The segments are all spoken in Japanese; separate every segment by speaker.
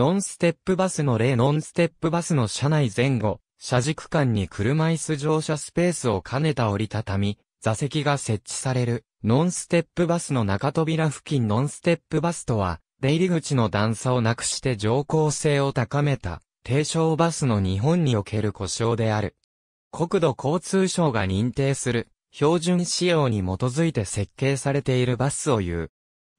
Speaker 1: ノンステップバスの例ノンステップバスの車内前後、車軸間に車椅子乗車スペースを兼ねた折りたたみ、座席が設置される、ノンステップバスの中扉付近ノンステップバスとは、出入り口の段差をなくして乗降性を高めた、低床バスの日本における故障である。国土交通省が認定する、標準仕様に基づいて設計されているバスを言う。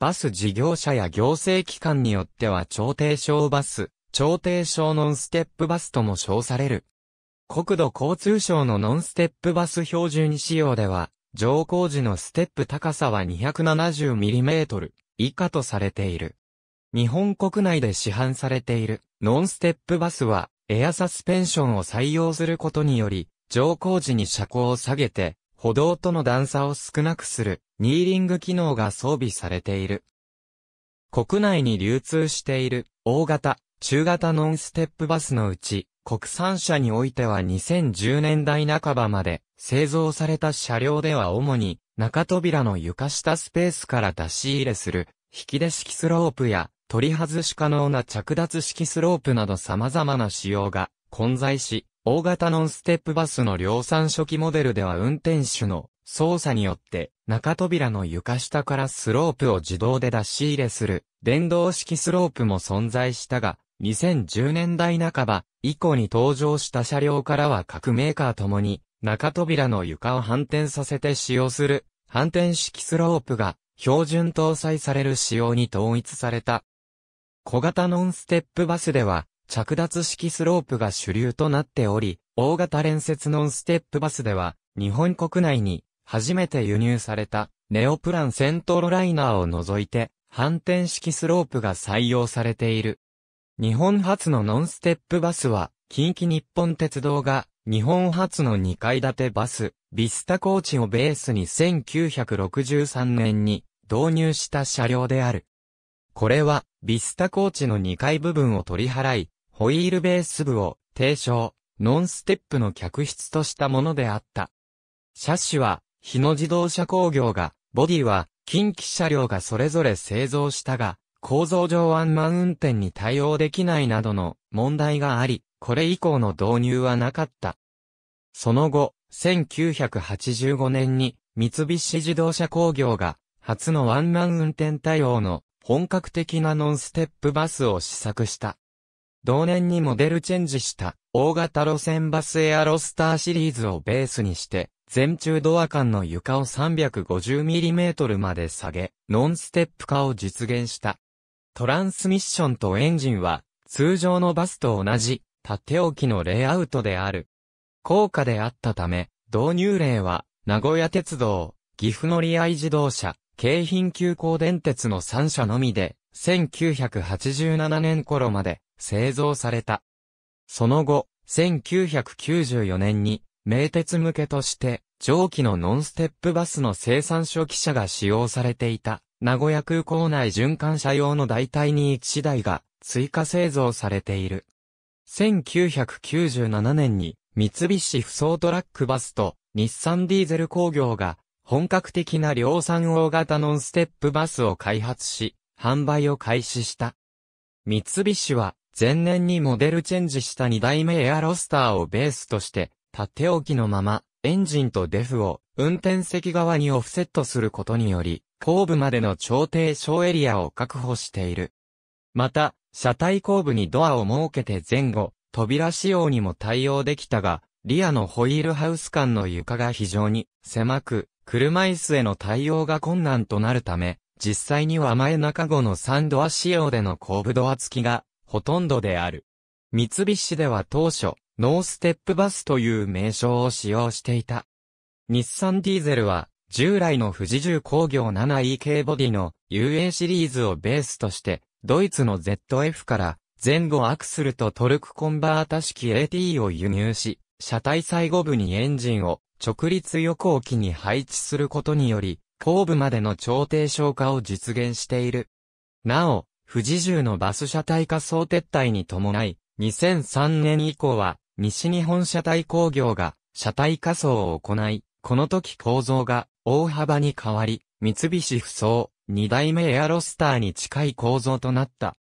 Speaker 1: バス事業者や行政機関によっては調停省バス、調停省ノンステップバスとも称される。国土交通省のノンステップバス標準仕様では、乗降時のステップ高さは 270mm 以下とされている。日本国内で市販されているノンステップバスはエアサスペンションを採用することにより、乗降時に車高を下げて歩道との段差を少なくする、ニーリング機能が装備されている。国内に流通している、大型、中型ノンステップバスのうち、国産車においては2010年代半ばまで製造された車両では主に中扉の床下スペースから出し入れする引き出式スロープや取り外し可能な着脱式スロープなど様々な仕様が混在し、大型ノンステップバスの量産初期モデルでは運転手の操作によって中扉の床下からスロープを自動で出し入れする電動式スロープも存在したが、2010年代半ば以降に登場した車両からは各メーカーともに中扉の床を反転させて使用する反転式スロープが標準搭載される仕様に統一された。小型ノンステップバスでは着脱式スロープが主流となっており、大型連接ノンステップバスでは、日本国内に初めて輸入されたネオプランセントロライナーを除いて、反転式スロープが採用されている。日本初のノンステップバスは、近畿日本鉄道が日本初の2階建てバス、ビスタコーチをベースに1963年に導入した車両である。これは、ビスタコーチの2階部分を取り払い、ホイールベース部を提唱、ノンステップの客室としたものであった。車種は、日野自動車工業が、ボディは、近畿車両がそれぞれ製造したが、構造上ワンマン運転に対応できないなどの問題があり、これ以降の導入はなかった。その後、1985年に三菱自動車工業が初のワンマン運転対応の本格的なノンステップバスを試作した。同年にモデルチェンジした大型路線バスエアロスターシリーズをベースにして、全中ドア間の床を 350mm まで下げ、ノンステップ化を実現した。トランスミッションとエンジンは、通常のバスと同じ、縦置きのレイアウトである。高価であったため、導入例は、名古屋鉄道、岐阜乗り合い自動車、京浜急行電鉄の3社のみで、1987年頃まで製造された。その後、1994年に、名鉄向けとして、蒸気のノンステップバスの生産初期車が使用されていた、名古屋空港内循環車用の代替に1台が追加製造されている。1997年に三菱不走トラックバスと日産ディーゼル工業が本格的な量産大型ノンステップバスを開発し、販売を開始した。三菱は前年にモデルチェンジした2代目エアロスターをベースとして、立って置きのまま、エンジンとデフを運転席側にオフセットすることにより、後部までの調停小エリアを確保している。また、車体後部にドアを設けて前後、扉仕様にも対応できたが、リアのホイールハウス間の床が非常に狭く、車椅子への対応が困難となるため、実際には前中後の3ドア仕様での後部ドア付きがほとんどである。三菱では当初、ノーステップバスという名称を使用していた。日産ディーゼルは、従来の富士重工業 7EK ボディの UA シリーズをベースとして、ドイツの ZF から前後アクスルとトルクコンバータ式 AT を輸入し、車体最後部にエンジンを直立横置きに配置することにより、後部までの超低消化を実現している。なお、富士重のバス車体化層撤退に伴い、2003年以降は、西日本車体工業が、車体化層を行い、この時構造が大幅に変わり、三菱不走、二代目エアロスターに近い構造となった。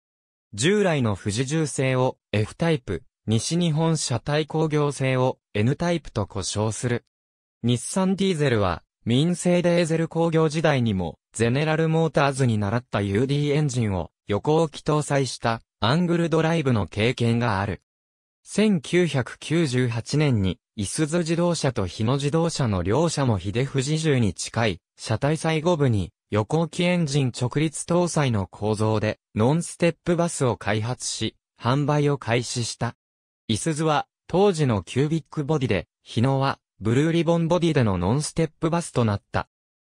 Speaker 1: 従来の富士重製を F タイプ、西日本車体工業製を N タイプと呼称する。日産ディーゼルは、民生デーゼル工業時代にも、ゼネラルモーターズに習った UD エンジンを横置き搭載したアングルドライブの経験がある。1998年に、イスズ自動車と日野自動車の両社も秀富士銃に近い、車体最後部に、横置きエンジン直立搭載の構造で、ノンステップバスを開発し、販売を開始した。イスズは、当時のキュービックボディで、日野は、ブルーリボンボディでのノンステップバスとなった。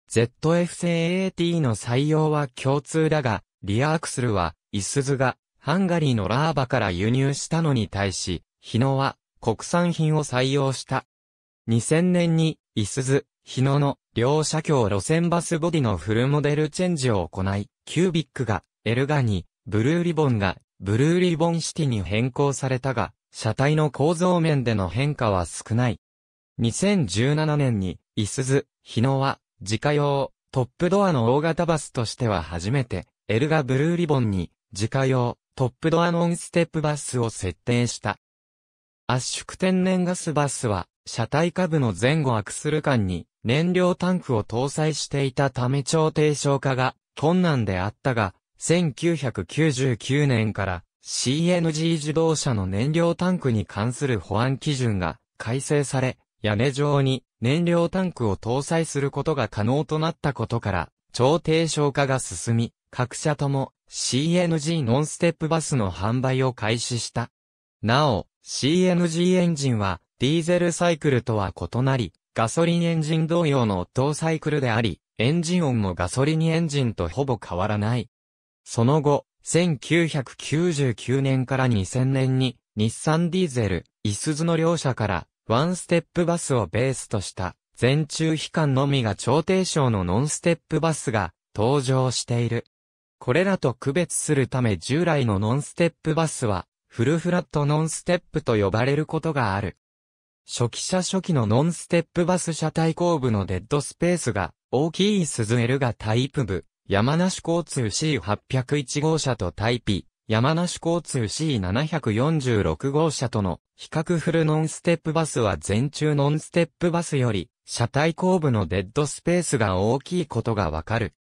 Speaker 1: ZF 製 AT の採用は共通だが、リアークスルは、イスズが、ハンガリーのラーバから輸入したのに対し、日野は、国産品を採用した。2000年に、イスズ、日野の、両車橋路線バスボディのフルモデルチェンジを行い、キュービックが、エルガに、ブルーリボンが、ブルーリボンシティに変更されたが、車体の構造面での変化は少ない。2017年に、イスズ、日野は、自家用、トップドアの大型バスとしては初めて、エルガブルーリボンに、自家用、トップドアノンステップバスを設定した。圧縮天然ガスバスは、車体下部の前後アクスル間に、燃料タンクを搭載していたため超低床化が困難であったが、1999年から CNG 自動車の燃料タンクに関する保安基準が改正され、屋根上に燃料タンクを搭載することが可能となったことから、超低床化が進み、各社とも CNG ノンステップバスの販売を開始した。なお、CNG エンジンはディーゼルサイクルとは異なり、ガソリンエンジン同様の搭サイクルであり、エンジン音もガソリンエンジンとほぼ変わらない。その後、1999年から2000年に、日産ディーゼル、イスズの両社から、ワンステップバスをベースとした、全中期間のみが超低床のノンステップバスが登場している。これらと区別するため従来のノンステップバスは、フルフラットノンステップと呼ばれることがある。初期車初期のノンステップバス車体後部のデッドスペースが大きい鈴 L がタイプ部、山梨交通 C801 号車とタイピ、山梨交通 C746 号車との比較フルノンステップバスは全中ノンステップバスより車体後部のデッドスペースが大きいことがわかる。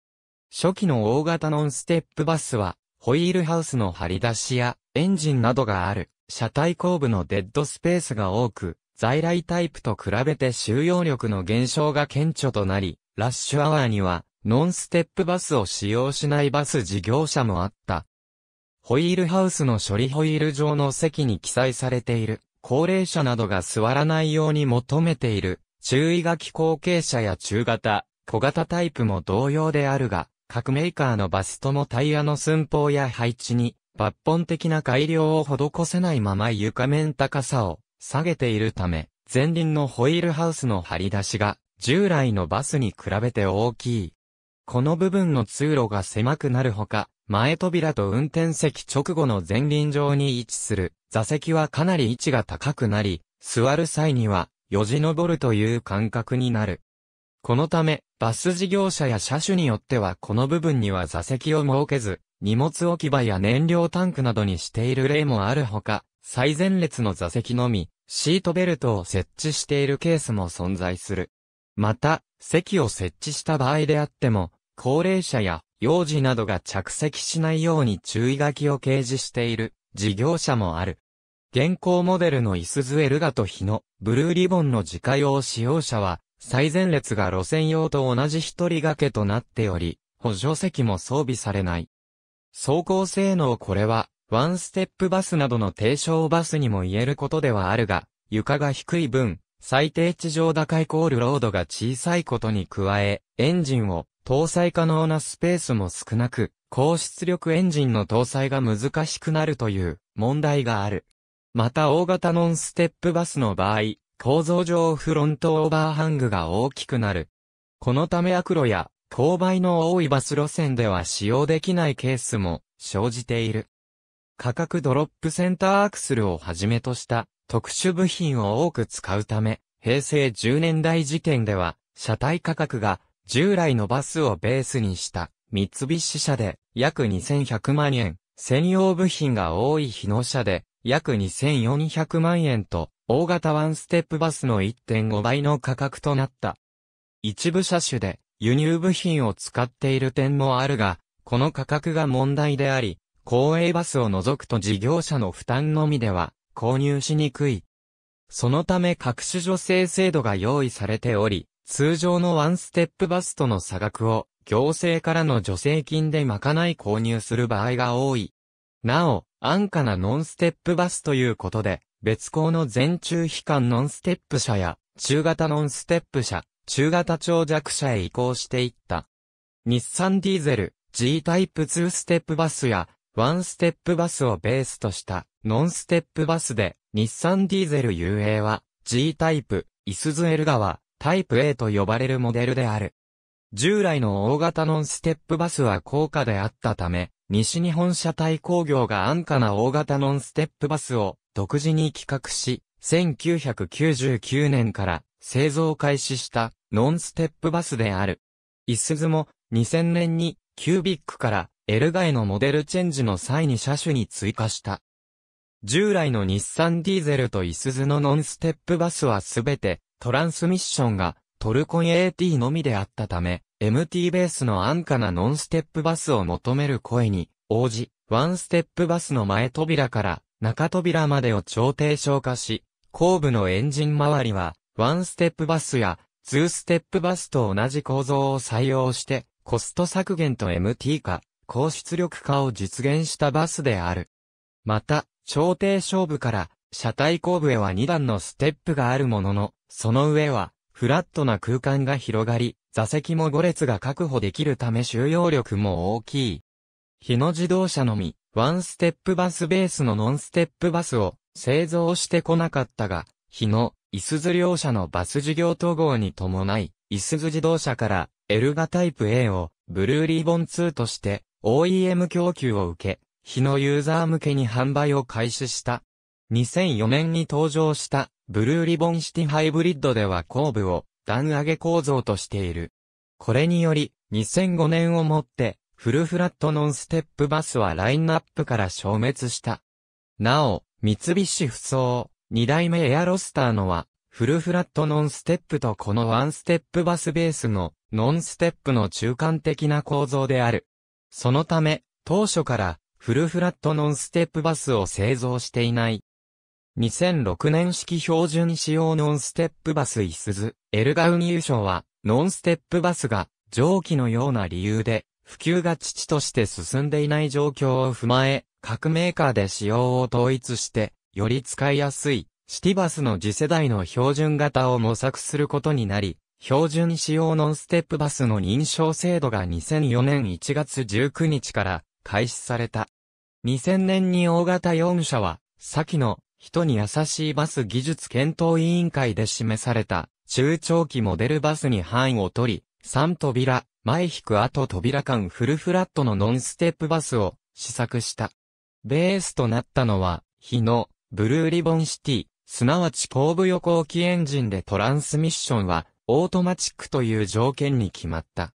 Speaker 1: 初期の大型ノンステップバスは、ホイールハウスの張り出しや、エンジンなどがある、車体後部のデッドスペースが多く、在来タイプと比べて収容力の減少が顕著となり、ラッシュアワーには、ノンステップバスを使用しないバス事業者もあった。ホイールハウスの処理ホイール上の席に記載されている、高齢者などが座らないように求めている、注意書き後継者や中型、小型タイプも同様であるが、各メーカーのバスともタイヤの寸法や配置に抜本的な改良を施せないまま床面高さを下げているため、前輪のホイールハウスの張り出しが従来のバスに比べて大きい。この部分の通路が狭くなるほか、前扉と運転席直後の前輪上に位置する座席はかなり位置が高くなり、座る際にはよじ登るという感覚になる。このため、バス事業者や車種によってはこの部分には座席を設けず、荷物置き場や燃料タンクなどにしている例もあるほか、最前列の座席のみ、シートベルトを設置しているケースも存在する。また、席を設置した場合であっても、高齢者や幼児などが着席しないように注意書きを掲示している事業者もある。現行モデルのイスズエルガと日のブルーリボンの自家用使用者は最前列が路線用と同じ一人掛けとなっており、補助席も装備されない。走行性能これは、ワンステップバスなどの低床バスにも言えることではあるが、床が低い分、最低地上高いコールロードが小さいことに加え、エンジンを搭載可能なスペースも少なく、高出力エンジンの搭載が難しくなるという問題がある。また大型ノンステップバスの場合、構造上フロントオーバーハングが大きくなる。このため悪路や勾配の多いバス路線では使用できないケースも生じている。価格ドロップセンターアクスルをはじめとした特殊部品を多く使うため、平成10年代時点では車体価格が従来のバスをベースにした三菱車で約2100万円、専用部品が多い日野車で約2400万円と大型ワンステップバスの1.5倍の価格となった。一部車種で輸入部品を使っている点もあるが、この価格が問題であり、公営バスを除くと事業者の負担のみでは購入しにくい。そのため各種助成制度が用意されており、通常のワンステップバスとの差額を行政からの助成金で賄い購入する場合が多い。なお、安価なノンステップバスということで、別校の全中飛間ノンステップ車や、中型ノンステップ車、中型長弱車へ移行していった。日産ディーゼル、G タイプ2ステップバスや、1ステップバスをベースとした、ノンステップバスで、日産ディーゼル UA は、G タイプ、イスズエル川、タイプ A と呼ばれるモデルである。従来の大型ノンステップバスは高価であったため、西日本車体工業が安価な大型ノンステップバスを独自に企画し、1999年から製造開始したノンステップバスである。イスズも2000年にキュービックからエルガイのモデルチェンジの際に車種に追加した。従来の日産ディーゼルとイスズのノンステップバスはすべてトランスミッションがトルコン AT のみであったため、MT ベースの安価なノンステップバスを求める声に応じ、ワンステップバスの前扉から中扉までを超低消化し、後部のエンジン周りは、ワンステップバスや、ツーステップバスと同じ構造を採用して、コスト削減と MT 化、高出力化を実現したバスである。また、超低勝負から、車体後部へは2段のステップがあるものの、その上は、フラットな空間が広がり、座席も5列が確保できるため収容力も大きい。日野自動車のみ、ワンステップバスベースのノンステップバスを製造してこなかったが、日の、イスズ両社のバス事業統合に伴い、イスズ自動車から、エルガタイプ A を、ブルーリボン2として、OEM 供給を受け、日のユーザー向けに販売を開始した。2004年に登場した、ブルーリボンシティハイブリッドでは後部を、段上げ構造としている。これにより、2005年をもって、フルフラットノンステップバスはラインナップから消滅した。なお、三菱不走、二代目エアロスターのは、フルフラットノンステップとこのワンステップバスベースのノンステップの中間的な構造である。そのため、当初からフルフラットノンステップバスを製造していない。2006年式標準仕様ノンステップバスイスズ、エルガウニー賞は、ノンステップバスが、蒸気のような理由で、普及が父として進んでいない状況を踏まえ、各メーカーで仕様を統一して、より使いやすい、シティバスの次世代の標準型を模索することになり、標準仕様ノンステップバスの認証制度が2004年1月19日から開始された。2000年に大型4社は、先の人に優しいバス技術検討委員会で示された中長期モデルバスに範囲を取り、3扉、前引く後扉間フルフラットのノンステップバスを試作した。ベースとなったのは、日のブルーリボンシティ、すなわち後部横置きエンジンでトランスミッションはオートマチックという条件に決まった。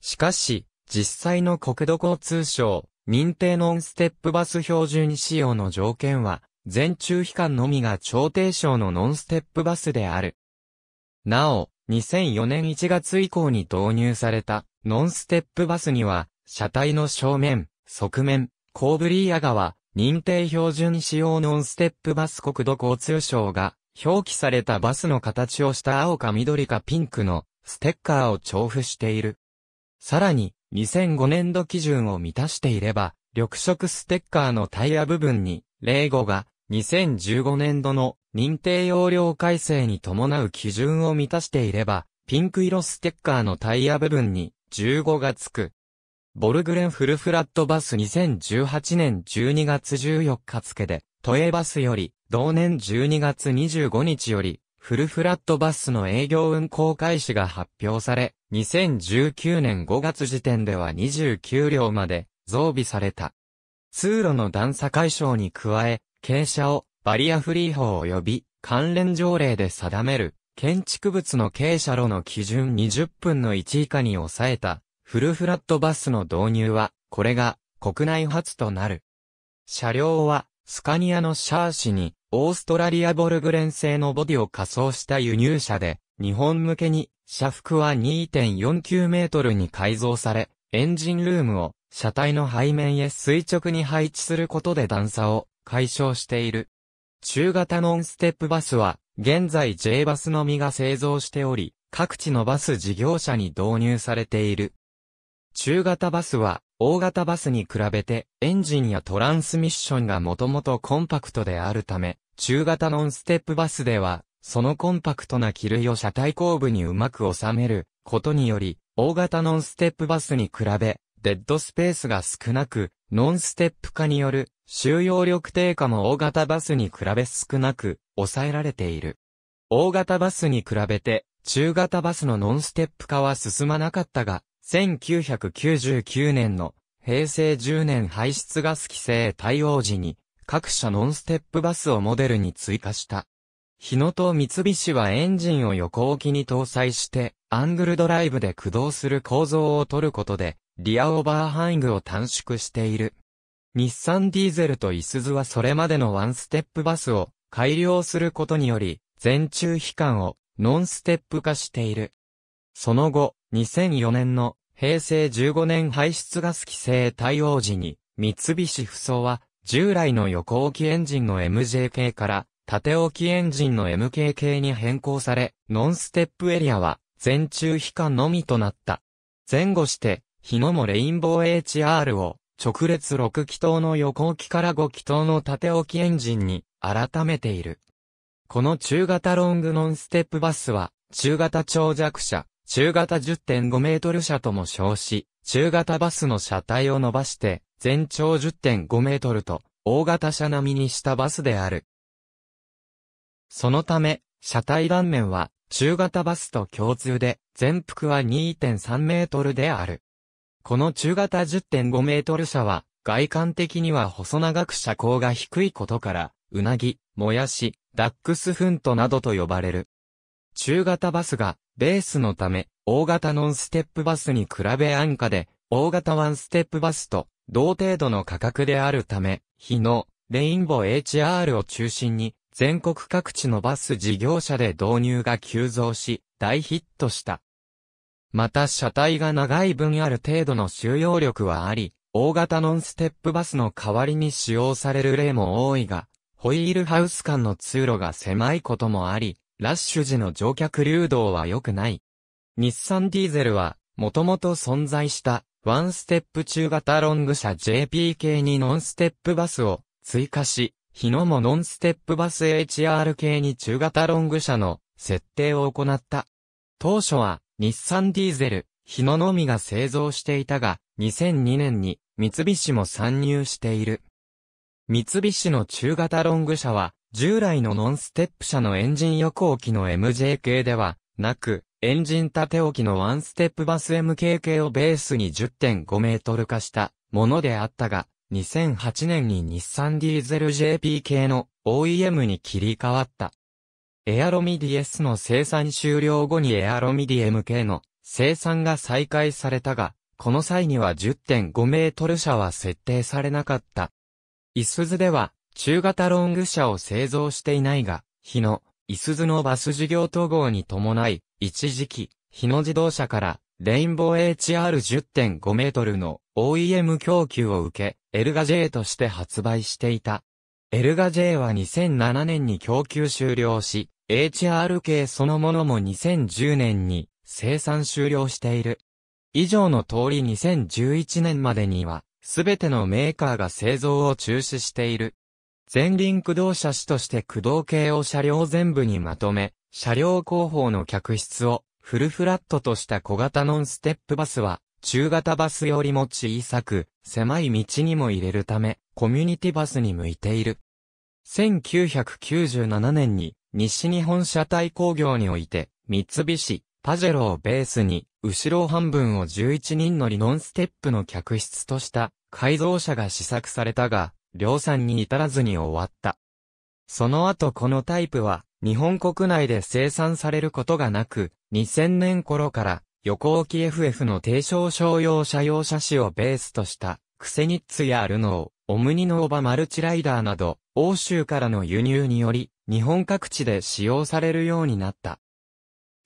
Speaker 1: しかし、実際の国土交通省、認定ノンステップバス標準仕様の条件は、全中期間のみが超低床のノンステップバスである。なお、2004年1月以降に導入されたノンステップバスには、車体の正面、側面、コーブリーア川、認定標準仕様ノンステップバス国土交通省が、表記されたバスの形をした青か緑かピンクのステッカーを調布している。さらに、2005年度基準を満たしていれば、緑色ステッカーのタイヤ部分に、例語が2015年度の認定容量改正に伴う基準を満たしていれば、ピンク色ステッカーのタイヤ部分に15がつく。ボルグレンフルフラットバス2018年12月14日付で、都営バスより、同年12月25日より、フルフラットバスの営業運行開始が発表され、2019年5月時点では29両まで増備された。通路の段差解消に加え、傾斜をバリアフリー法及び関連条例で定める建築物の傾斜路の基準20分の1以下に抑えたフルフラットバスの導入はこれが国内初となる。車両はスカニアのシャーシにオーストラリアボルグレン製のボディを仮装した輸入車で日本向けに車幅は2.49メートルに改造されエンジンルームを車体の背面へ垂直に配置することで段差を解消している。中型ノンステップバスは、現在 J バスのみが製造しており、各地のバス事業者に導入されている。中型バスは、大型バスに比べて、エンジンやトランスミッションがもともとコンパクトであるため、中型ノンステップバスでは、そのコンパクトな機類を車体後部にうまく収めることにより、大型ノンステップバスに比べ、デッドスペースが少なく、ノンステップ化による収容力低下も大型バスに比べ少なく抑えられている。大型バスに比べて中型バスのノンステップ化は進まなかったが、1999年の平成10年排出ガス規制対応時に各社ノンステップバスをモデルに追加した。日野と三菱はエンジンを横置きに搭載してアングルドライブで駆動する構造を取ることで、リアオーバーハングを短縮している。日産ディーゼルとイスズはそれまでのワンステップバスを改良することにより、全中飛間をノンステップ化している。その後、2004年の平成15年排出ガス規制対応時に、三菱不走は従来の横置きエンジンの MJK から縦置きエンジンの MKK に変更され、ノンステップエリアは全中飛下のみとなった。前後して、日野もレインボー HR を、直列6気筒の横置きから5気筒の縦置きエンジンに、改めている。この中型ロングノンステップバスは、中型長尺車、中型10.5メートル車とも称し、中型バスの車体を伸ばして、全長10.5メートルと、大型車並みにしたバスである。そのため、車体断面は、中型バスと共通で、全幅は2.3メートルである。この中型10.5メートル車は、外観的には細長く車高が低いことから、うなぎ、もやし、ダックスフントなどと呼ばれる。中型バスが、ベースのため、大型ノンステップバスに比べ安価で、大型ワンステップバスと、同程度の価格であるため、日の、レインボー HR を中心に、全国各地のバス事業者で導入が急増し、大ヒットした。また車体が長い分ある程度の収容力はあり、大型ノンステップバスの代わりに使用される例も多いが、ホイールハウス間の通路が狭いこともあり、ラッシュ時の乗客流動は良くない。日産ディーゼルは、もともと存在した、ワンステップ中型ロング車 JPK にノンステップバスを追加し、日野もノンステップバス HR 系に中型ロング車の設定を行った。当初は日産ディーゼル、日野のみが製造していたが、2002年に三菱も参入している。三菱の中型ロング車は、従来のノンステップ車のエンジン横置きの MJ 系ではなく、エンジン縦置きのワンステップバス MK 系をベースに10.5メートル化したものであったが、2008年に日産ディーゼル JP 系の OEM に切り替わった。エアロミディ S の生産終了後にエアロミディ M 系の生産が再開されたが、この際には10.5メートル車は設定されなかった。イスズでは中型ロング車を製造していないが、日のイスズのバス事業統合に伴い、一時期、日の自動車からレインボー HR10.5 メートルの OEM 供給を受け、エルガ J として発売していた。エルガ J は2007年に供給終了し、HR 系そのものも2010年に生産終了している。以上の通り2011年までには、すべてのメーカーが製造を中止している。前輪駆動車種として駆動系を車両全部にまとめ、車両後方の客室をフルフラットとした小型ノンステップバスは、中型バスよりも小さく、狭い道にも入れるため、コミュニティバスに向いている。1997年に、西日本車体工業において、三菱、パジェロをベースに、後ろ半分を11人乗りノンステップの客室とした、改造車が試作されたが、量産に至らずに終わった。その後このタイプは、日本国内で生産されることがなく、2000年頃から横置き FF の低床商用車用車種をベースとしたクセニッツやルノー、オムニノーバマルチライダーなど欧州からの輸入により日本各地で使用されるようになった。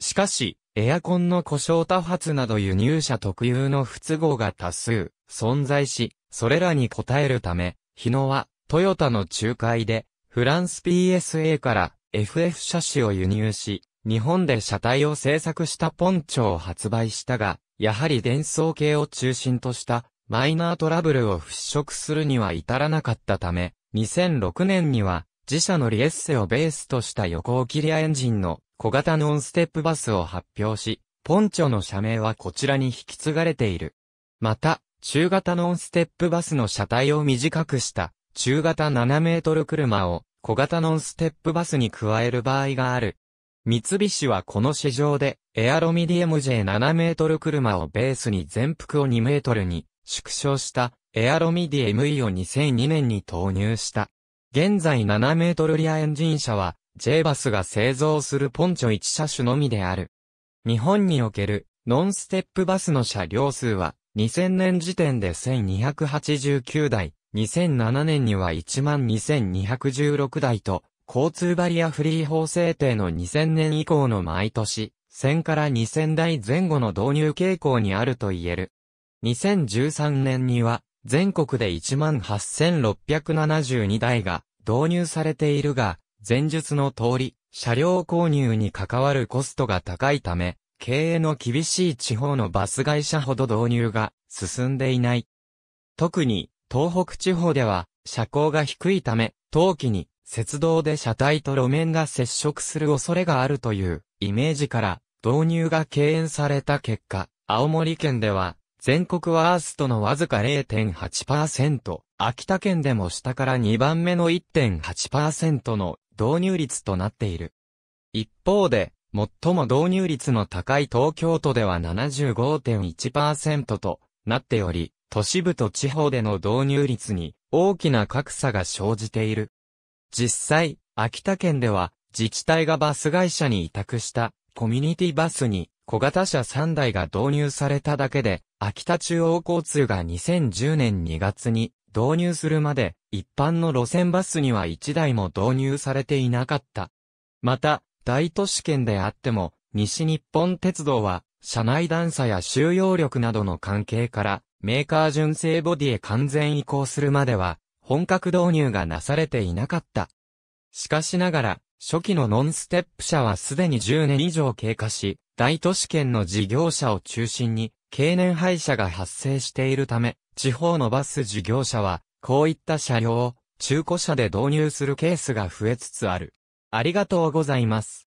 Speaker 1: しかし、エアコンの故障多発など輸入車特有の不都合が多数存在し、それらに応えるため、日野はトヨタの仲介でフランス PSA から FF 車種を輸入し、日本で車体を製作したポンチョを発売したが、やはり伝送系を中心としたマイナートラブルを払拭するには至らなかったため、2006年には自社のリエッセをベースとした横置きリアエンジンの小型ノンステップバスを発表し、ポンチョの社名はこちらに引き継がれている。また、中型ノンステップバスの車体を短くした中型7メートル車を小型ノンステップバスに加える場合がある三菱はこの市場で、エアロミディ MJ7 メートル車をベースに全幅を2メートルに縮小したエアロミディ ME を2002年に投入した。現在7メートルリアエンジン車は、J バスが製造するポンチョ1車種のみである。日本におけるノンステップバスの車両数は、2000年時点で1289台、2007年には12216台と、交通バリアフリー法制定の2000年以降の毎年、1000から2000台前後の導入傾向にあると言える。2013年には、全国で18,672台が導入されているが、前述の通り、車両購入に関わるコストが高いため、経営の厳しい地方のバス会社ほど導入が進んでいない。特に、東北地方では、車高が低いため、冬季に雪道で車体と路面が接触する恐れがあるというイメージから導入が敬遠された結果、青森県では全国ワーストのわずか0.8%、秋田県でも下から2番目の1.8%の導入率となっている。一方で、最も導入率の高い東京都では75.1%となっており、都市部と地方での導入率に大きな格差が生じている。実際、秋田県では、自治体がバス会社に委託したコミュニティバスに小型車3台が導入されただけで、秋田中央交通が2010年2月に導入するまで、一般の路線バスには1台も導入されていなかった。また、大都市圏であっても、西日本鉄道は、車内段差や収容力などの関係から、メーカー純正ボディへ完全移行するまでは、本格導入がなされていなかった。しかしながら、初期のノンステップ社はすでに10年以上経過し、大都市圏の事業者を中心に、経年廃車が発生しているため、地方のバス事業者は、こういった車両を中古車で導入するケースが増えつつある。ありがとうございます。